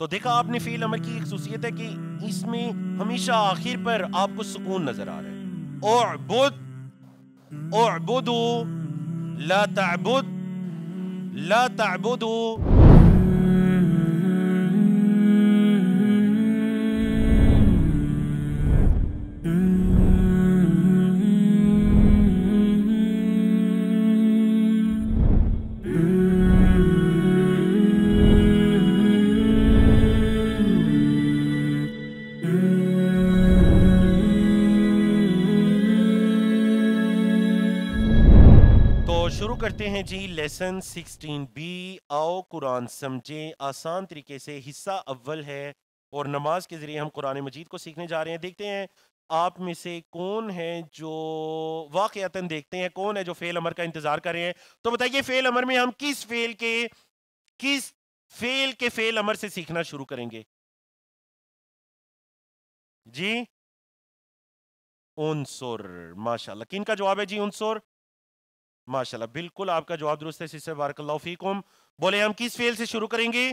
تو دیکھا آپ نے فیل امر کی ایک ہے کہ اس میں ہمیشہ آخر پر آپ کو سکون نظر آ رہا ہے اعبد اعبدو لا تعبد لا تعبدو کرتے ہیں جی لیسن سکسٹین بی آؤ قرآن سمجھیں آسان طریقے سے حصہ اول ہے اور نماز کے ذریعے ہم قرآن مجید کو سیکھنے جا رہے ہیں دیکھتے ہیں آپ میں سے کون ہے جو واقع ہیں کون ہے جو فیل امر کا انتظار کر رہے ہیں تو بتائیے فیل امر میں ہم کس فیل کے کس فیل کے فیل امر سے سیکھنا شروع کریں گے جی انصر ماشاءاللہ کن کا جواب ہے جی انصر ماشاءاللہ بالکل آپ کا جواب درست ہے بارک اللہ فیکم بولے ہم کس فیل سے شروع کریں گے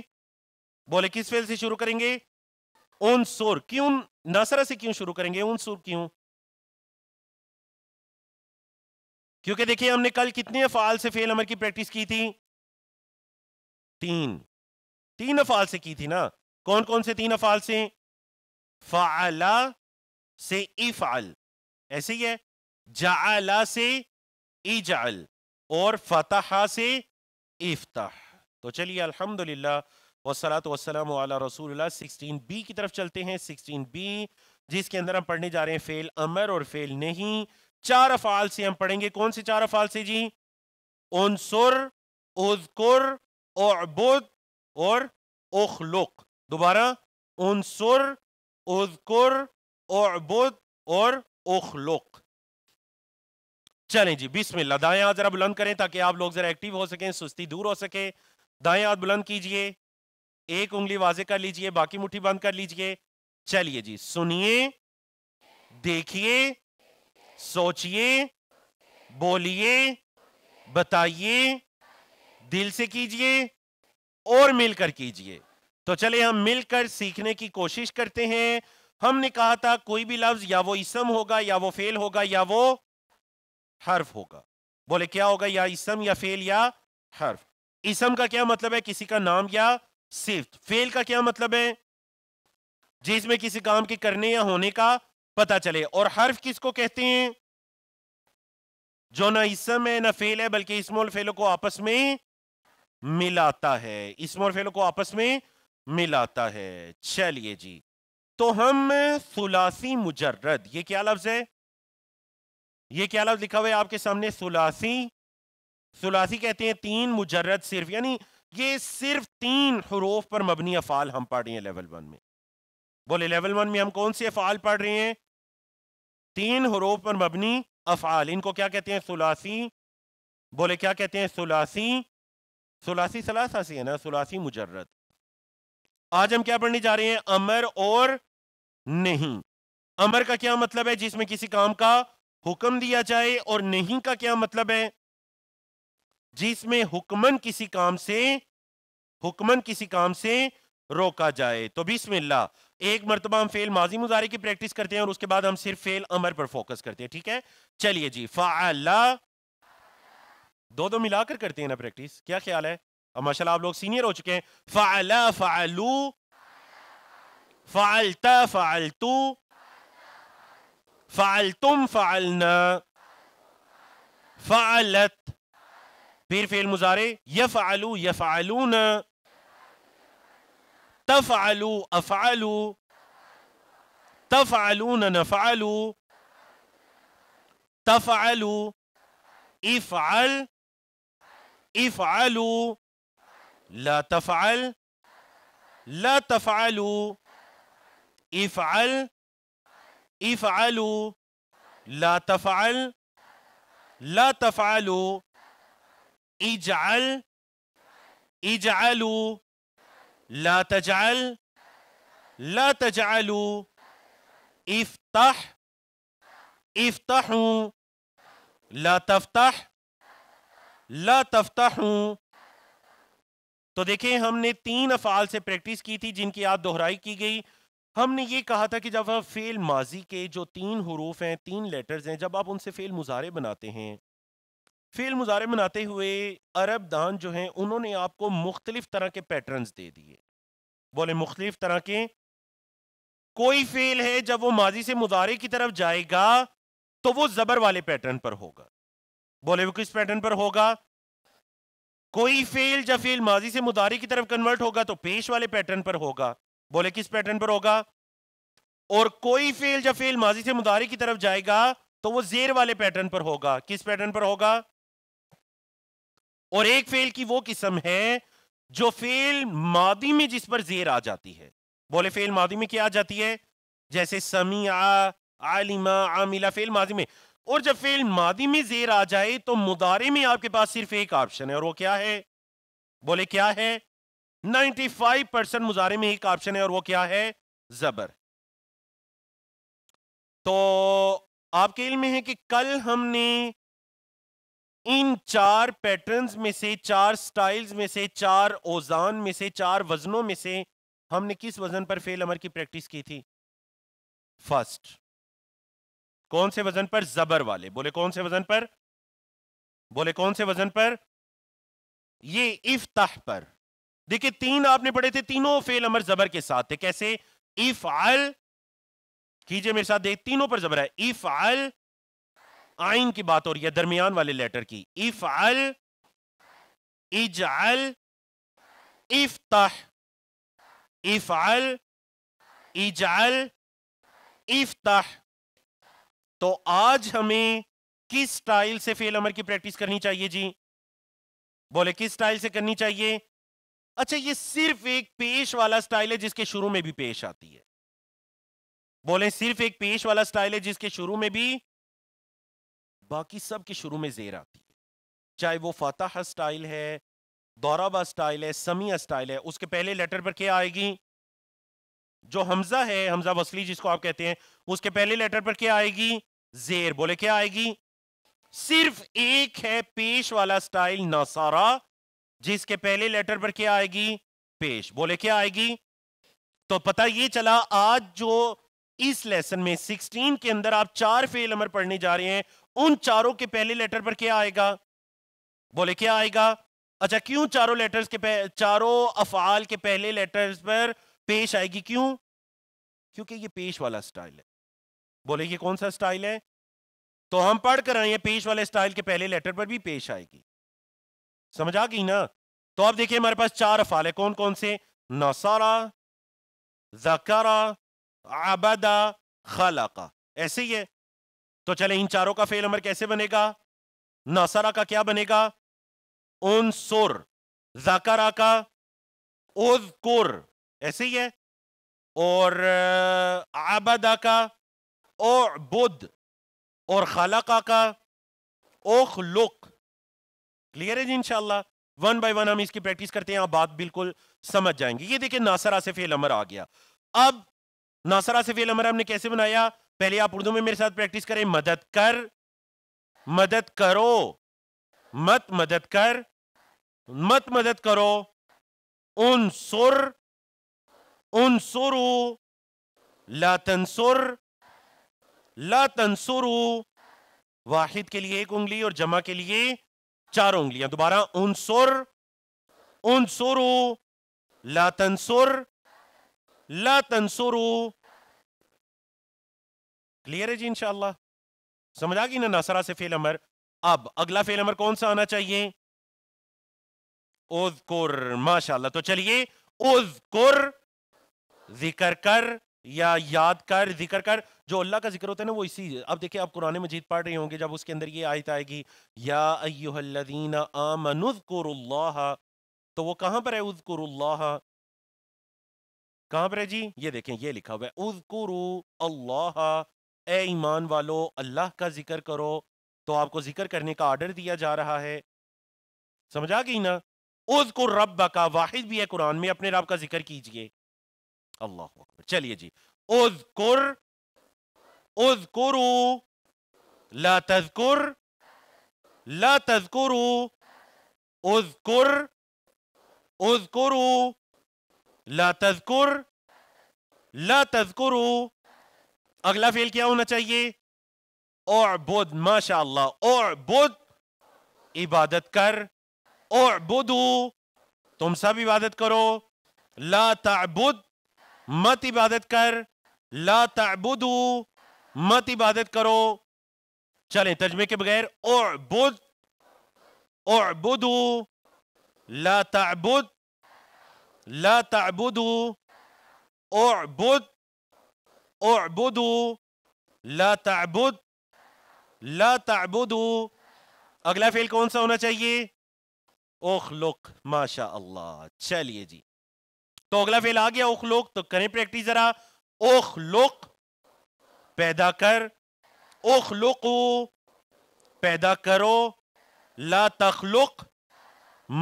بولے کس فیل سے شروع کریں گے انصر کیوں نصرہ سے کیوں شروع کریں گے انصر سور کیوں کیونکہ دیکھیے ہم نے کل کتنے افعال سے فیل امر کی پریکٹس کی تھی تین تین افعال سے کی تھی نا کون کون سے تین افعال سے فعلا سے افعل ایسے ہی ہے جعلا سے اجعل اور فتح سے افتح تو چلیے الحمدللہ والصلاة والسلام علی رسول اللہ سکسٹین بی کی طرف چلتے ہیں سکسٹین بی جس کے اندر ہم پڑھنے جا رہے ہیں فیل امر اور فیل نہیں چار افعال سے ہم پڑھیں گے کون سے چار افعال سے جی انصر اذکر اعبد اور اخلق دوبارہ انصر اذکر اعبد اور اخلق چلیں جی بسم اللہ دائیں ہاتھ ذرا بلند کریں تاکہ آپ لوگ ذرا ایکٹیو ہو سکیں سستی دور ہو سکے دائیں ہاتھ بلند کیجیے ایک انگلی واضح کر لیجیے باقی مٹھی بند کر لیجیے چلیے جی سنیے دیکھیے سوچیے بولیے بتائیے دل سے کیجیے اور مل کر کیجیے تو چلے ہم مل کر سیکھنے کی کوشش کرتے ہیں ہم نے کہا تھا کوئی بھی لفظ یا وہ اسم ہوگا یا وہ فیل ہوگا یا وہ حرف ہوگا بولے کیا ہوگا یا اسم یا فیل یا حرف اسم کا کیا مطلب ہے کسی کا نام یا صفت فیل کا کیا مطلب ہے جس میں کسی کام کے کرنے یا ہونے کا پتا چلے اور حرف کس کو کہتے ہیں جو نہ اسم ہے نہ فیل ہے بلکہ اور فیلوں کو آپس میں ملاتا ہے اور فیلوں کو آپس میں ملاتا ہے چلیے جی تو ہم سلاسی مجرد یہ کیا لفظ ہے یہ کیا لفظ لکھا ہوا ہے آپ کے سامنے سلاسی سلاسی کہتے ہیں تین مجرد صرف یعنی یہ صرف تین حروف پر مبنی افعال ہم پڑھ رہے ہیں لیول ون میں بولے لیول ون میں ہم کون سے افعال پڑھ رہے ہیں تین حروف پر مبنی افعال ان کو کیا کہتے ہیں سلاسی بولے کیا کہتے ہیں سلاسی سلاسی سے ہے نا سلاسی مجرد آج ہم کیا پڑھنے جا رہے ہیں امر اور نہیں امر کا کیا مطلب ہے جس میں کسی کام کا حکم دیا جائے اور نہیں کا کیا مطلب ہے جس میں حکمن کسی کام سے حکمن کسی کام سے روکا جائے تو بسم اللہ ایک مرتبہ ہم فیل ماضی مظاہرے کی پریکٹس کرتے ہیں اور اس کے بعد ہم صرف فیل امر پر فوکس کرتے ہیں ٹھیک ہے چلیے جی فال دو دو ملا کر کرتے ہیں نا پریکٹس کیا خیال ہے اور ماشاء اللہ آپ لوگ سینئر ہو چکے ہیں فعلا فعلو فعلتا فعلتو فعلتم فعلنا فعلت پھر في المزارع يفعلوا يفعلون تفعلوا أفعلوا تفعلون نفعلوا تفعلوا افعل افعلوا لا تفعل لا تفعلوا افعل لا تفعل لا تفعلوا اجعل اجعلوا لا تجعل لا تجعلوا افتح افتحوا لا تفتح لا تفتحوا تو دیکھیں ہم نے تین افعال سے پریکٹس کی تھی جن کی آپ دہرائی کی گئی ہم نے یہ کہا تھا کہ جب آپ فیل ماضی کے جو تین حروف ہیں تین لیٹرز ہیں جب آپ ان سے فیل مزارے بناتے ہیں فیل مزارے بناتے ہوئے عرب دان جو ہیں انہوں نے آپ کو مختلف طرح کے پیٹرنز دے دیے بولے مختلف طرح کے کوئی فیل ہے جب وہ ماضی سے مزارے کی طرف جائے گا تو وہ زبر والے پیٹرن پر ہوگا بولے وہ کس پیٹرن پر ہوگا کوئی فیل جب فیل ماضی سے مدارے کی طرف کنورٹ ہوگا تو پیش والے پیٹرن پر ہوگا بولے کس پیٹرن پر ہوگا اور کوئی فیل جب فیل ماضی سے مدارے کی طرف جائے گا تو وہ زیر والے پیٹرن پر ہوگا کس پیٹرن پر ہوگا اور ایک فیل کی وہ قسم ہے جو فیل مادی میں جس پر زیر آ جاتی ہے بولے فیل مادی میں کیا آ جاتی ہے جیسے سمیع عالم عاملہ فیل ماضی میں اور جب فیل مادی میں زیر آ جائے تو مدارے میں آپ کے پاس صرف ایک آپشن ہے اور وہ کیا ہے بولے کیا ہے نائنٹی فائیو پرسینٹ مظاہرے میں ایک آپشن ہے اور وہ کیا ہے زبر تو آپ کے علم میں ہے کہ کل ہم نے ان چار پیٹرنز میں سے چار سٹائلز میں سے چار اوزان میں سے چار وزنوں میں سے ہم نے کس وزن پر فیل امر کی پریکٹس کی تھی فرسٹ کون سے وزن پر زبر والے بولے کون سے وزن پر بولے کون سے وزن پر یہ افتح پر دیکھیں تین آپ نے پڑھے تھے تینوں فیل امر زبر کے ساتھ تھے کیسے افعال کیجئے میرے ساتھ دیکھ تینوں پر زبر ہے افعال آئین کی بات ہو رہی ہے درمیان والے لیٹر کی افعال اجعل افتح افعال اجعل افتح تو آج ہمیں کس سٹائل سے فیل امر کی پریکٹس کرنی چاہیے جی بولے کس سٹائل سے کرنی چاہیے اچھا یہ صرف ایک پیش والا سٹائل ہے جس کے شروع میں بھی پیش آتی ہے بولیں صرف ایک پیش والا سٹائل ہے جس کے شروع میں بھی باقی سب کے شروع میں زیر آتی ہے چاہے وہ فاتح سٹائل ہے دورابا سٹائل ہے سمیہ سٹائل ہے اس کے پہلے لیٹر پر کیا آئے گی جو حمزہ ہے حمزہ وصلی جس کو آپ کہتے ہیں اس کے پہلے لیٹر پر کیا آئے گی زیر بولے کیا آئے گی صرف ایک ہے پیش والا سٹائل ناسارا جس کے پہلے لیٹر پر کیا آئے گی پیش بولے کیا آئے گی تو پتہ یہ چلا آج جو اس لیسن میں سکسٹین کے اندر آپ چار فیل امر پڑھنے جا رہے ہیں ان چاروں کے پہلے لیٹر پر کیا آئے گا بولے کیا آئے گا اچھا کیوں چاروں لیٹرز کے چاروں افعال کے پہلے لیٹر پیش آئے گی کیوں کیونکہ یہ پیش والا سٹائل ہے بولے یہ کون سا سٹائل ہے تو ہم پڑھ کر آئے ہیں پیش والے سٹائل کے پہلے لیٹر پر بھی پیش آئے گی سمجھ آ گئی نا تو آپ دیکھیں ہمارے پاس چار افعال کون کون سے نصارا ذاکارا عبدا خلقا ایسے ہی ہے تو چلے ان چاروں کا فعل عمر کیسے بنے گا نصارا کا کیا بنے گا انصر سور کا اذکر ایسے ہی ہے اور عبدا کا اعبد اور خلقا کا اخلق کلیئر ہے جی انشاءاللہ ون بائی ون ہم اس کی پریکٹس کرتے ہیں آپ بات بالکل سمجھ جائیں گے یہ دیکھیں ناصرہ سے فیل امر آ گیا اب ناصرہ سے فیل امر ہم نے کیسے بنایا پہلے آپ اردو میں میرے ساتھ پریکٹس کریں مدد کر مدد کرو مت مدد کر مت مدد کرو ان سر ان سرو لا تنصر لا تنصرو واحد کے لیے ایک انگلی اور جمع کے لیے دوبارہ ان سر ان انصرو لا تنصر لا تنصرو کلیئر ہے جی انشاءاللہ سمجھا گی سمجھ نا ناصرہ سے فیل امر اب اگلا فیل امر کون سا آنا چاہیے اذکر ماشاءاللہ تو چلیے اذکر ذکر کر یا یاد کر ذکر کر جو اللہ کا ذکر ہوتا ہے نا وہ اسی اب دیکھیں آپ قرآن مجید پڑھ رہے ہوں گے جب اس کے اندر یہ آیت آئے گی یا ایوہ الذین اللہ تو وہ کہاں پر ہے اذکر اللہ کہاں پر ہے جی یہ دیکھیں یہ لکھا ہوا اے ایمان والو اللہ کا ذکر کرو تو آپ کو ذکر کرنے کا آرڈر دیا جا رہا ہے سمجھا گئی نا اذکر رب کا واحد بھی ہے قرآن میں اپنے رب کا ذکر کیجئے اللہ اکبر چلیے جی اذکر اذکرو لا تذکر لا تذکرو اذکر اذکرو لا تذکر لا تذکرو اگلا فیل کیا ہونا چاہیے اعبد بدھ ماشاء اللہ اور عبادت کر اعبدو تم سب عبادت کرو لا تعبد مت عبادت کر لا تعبدو مت عبادت کرو چلیں ترجمے کے بغیر اعبد بدھ لا بدھ لتا تعبدو بدھ اعبدو لا لتا بدھ لتا اگلا فیل کون سا ہونا چاہیے اخلق لوک ماشاء اللہ چلیے جی تو اگلا فیل آ گیا اخلوق لوک تو کریں پریکٹس ذرا اوکھ لوک پیدا کر اخلقو پیدا کرو لا تخلق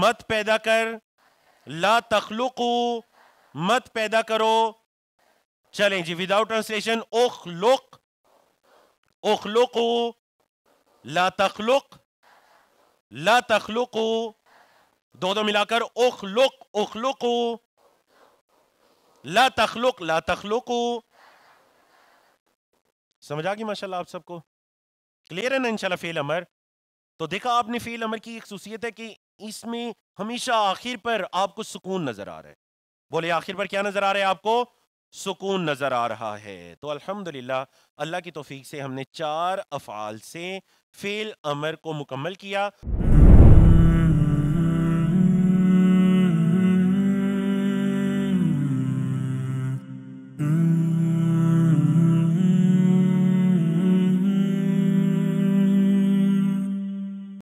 مت پیدا کر لا تخلقو مت پیدا کرو چلیں جی وداؤٹ ٹرانسلیشن اخلق لوک اوکھ لا تخلق لا تخلقو دو دو ملا کر اوکھ لوک اوکھ لا تخلق لا تخلوکو سمجھا گی ماشاء اللہ آپ سب کو کلیئر ہے نا انشاءاللہ فیل امر تو دیکھا آپ نے فیل امر کی ایک خصوصیت ہے کہ اس میں ہمیشہ آخر پر آپ کو سکون نظر آ رہا ہے بولے آخر پر کیا نظر آ رہا ہے آپ کو سکون نظر آ رہا ہے تو الحمدللہ اللہ کی توفیق سے ہم نے چار افعال سے فیل امر کو مکمل کیا